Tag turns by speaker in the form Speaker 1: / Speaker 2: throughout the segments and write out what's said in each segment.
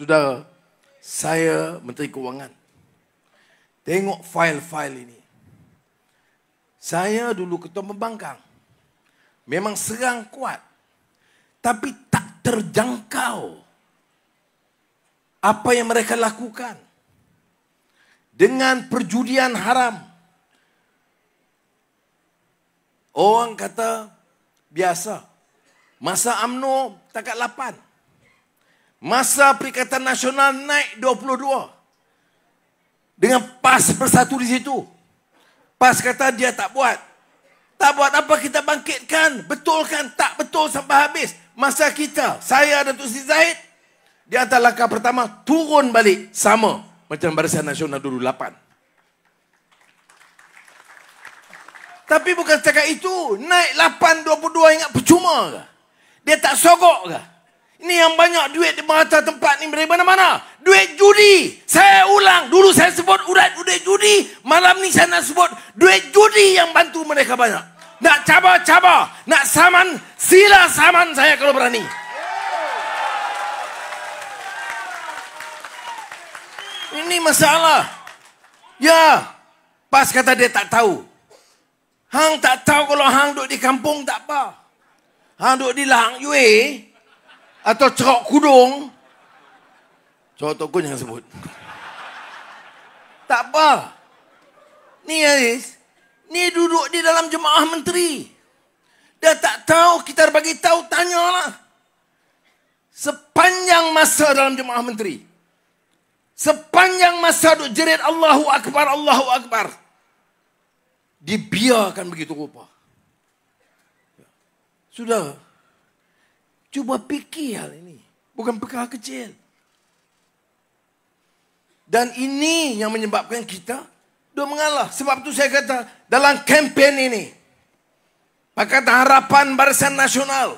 Speaker 1: Saudara, saya Menteri Keuangan. Tengok fail-fail ini. Saya dulu ketua pembangkang. Memang serang kuat. Tapi tak terjangkau. Apa yang mereka lakukan. Dengan perjudian haram. Orang kata biasa. Masa UMNO takat lapan. 8. Masa Perikatan Nasional naik 22. Dengan PAS bersatu di situ. PAS kata dia tak buat. Tak buat apa kita bangkitkan. Betulkan tak betul sampai habis. Masa kita, saya dan Tuan Siti Zahid. Di atas langkah pertama turun balik sama. Macam Barisan Nasional dulu 8. Tapi bukan setakat itu. Naik 822 22 ingat percuma ke? Dia tak sogok ke? Ini yang banyak duit di mata tempat ni dari mana-mana. Duit judi. Saya ulang. Dulu saya sebut urat duit judi. Malam ni saya nak sebut duit judi yang bantu mereka banyak. Nak cabar-cabar. Nak saman. Sila saman saya kalau berani. Ini masalah. Ya. Pas kata dia tak tahu. Hang tak tahu kalau hang duduk di kampung tak apa. Hang duduk di lahang yuih atau cerok kudung. Cerok tokun yang sebut. Tak apa. Ni Aziz. Ni duduk di dalam jemaah menteri. Dah tak tahu, kita bagi tahu, tanyalah. Sepanjang masa dalam jemaah menteri. Sepanjang masa duduk jerit Allahu Akbar, Allahu Akbar. Dibiarkan begitu rupa. Sudah. Cuba pikir hal ini. Bukan perkara kecil. Dan ini yang menyebabkan kita dia mengalah. Sebab tu saya kata dalam kempen ini. Pakatan Harapan Barisan Nasional.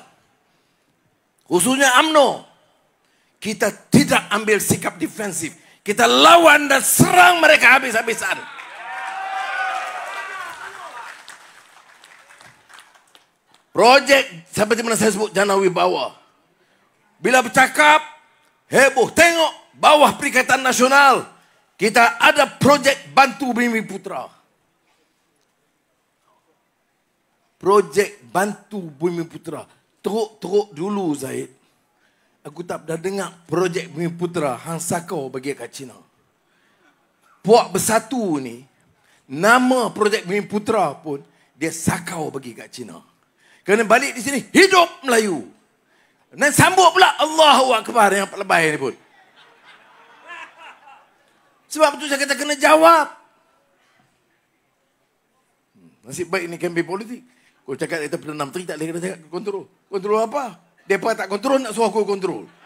Speaker 1: Khususnya UMNO. Kita tidak ambil sikap defensif. Kita lawan dan serang mereka habis-habisan. Projek seperti mana saya sebut Janawi bawah. Bila bercakap, heboh. Tengok bawah perikatan nasional. Kita ada projek bantu bumi putra. Projek bantu bumi putra. Teruk-teruk dulu Zaid. Aku tak pernah dengar projek bumi putra. Hang Sakau bagi kat Cina. Puak bersatu ni. Nama projek bumi putra pun. Dia Sakau bagi kat Cina. Kena balik di sini, hidup Melayu. Dan sambut pula Allahu Akbar yang lebay ni pun. Sebab tu saya kata kena jawab. Nasib baik ni kempen politik. Kau cakap kita Perdana Menteri tak boleh kena cakap kontrol. Kontrol apa? Mereka tak kontrol nak suruh aku kontrol.